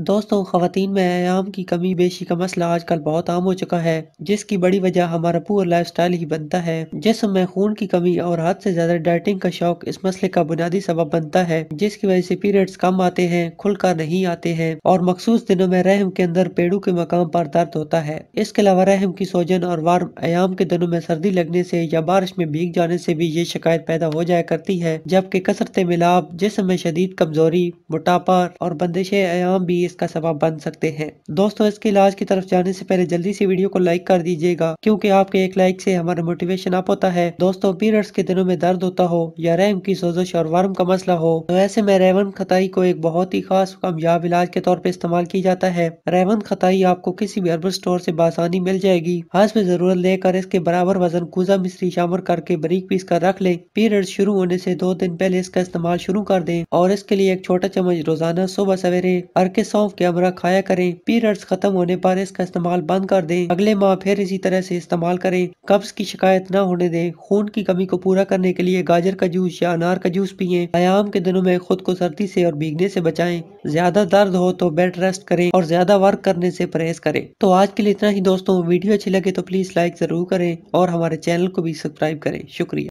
दोस्तों ख़वान में आयाम की कमी बेशी का मसला आजकल बहुत आम हो चुका है जिसकी बड़ी वजह हमारा पुअर लाइफ स्टाइल ही बनता है जिसम में खून की कमी और हद से ज़्यादा डाइटिंग का शौक इस मसले का बुनियादी सबब बनता है जिसकी वजह से पीरियड्स कम आते हैं खुलकर नहीं आते हैं और मखसूस दिनों में रहम के अंदर पेड़ों के मकाम पर दर्द होता है इसके अलावा रहम की सोजन और वार्म आयाम के दिनों में सर्दी लगने से या बारिश में भीग जाने से भी ये शिकायत पैदा हो जाया करती है जबकि कसरत मिलाप जिसम में शदीद कमजोरी मोटापा और बंदिश आयाम भी भी इसका सबब बन सकते हैं दोस्तों इसके इलाज की तरफ जाने से पहले जल्दी से वीडियो को लाइक कर दीजिएगा क्योंकि आपके एक लाइक से हमारा मोटिवेशन अप होता है दोस्तों पीरियड्स के दिनों में दर्द होता हो या रैम की सोजिश और वर्म का मसला हो तो ऐसे में रेवन खताई को एक बहुत ही खास कामयाब इलाज के तौर पर इस्तेमाल की जाता है रेवन खताई आपको किसी भी अर्बल स्टोर ऐसी बासानी मिल जाएगी हाथ में जरूरत लेकर इसके बराबर वजन कूजा मिश्री शामिल करके बरीक पीस कर रख लें पीरियड शुरू होने ऐसी दो दिन पहले इसका इस्तेमाल शुरू कर दे और इसके लिए एक छोटा चम्मच रोजाना सुबह सवेरे हर के सौंफ के अमरा खाया करें पीरियड्स खत्म होने पर इसका इस्तेमाल बंद कर दें अगले माह फिर इसी तरह से इस्तेमाल करें कब्ज की शिकायत न होने दें खून की कमी को पूरा करने के लिए गाजर का जूस या अनार का जूस पिए आयाम के दिनों में खुद को सर्दी से और भीगने से बचाएं ज्यादा दर्द हो तो बेड रेस्ट करें और ज्यादा वर्क करने से परहेज करें तो आज के लिए इतना ही दोस्तों वीडियो अच्छी लगे तो प्लीज लाइक जरूर करें और हमारे चैनल को भी सब्सक्राइब करें शुक्रिया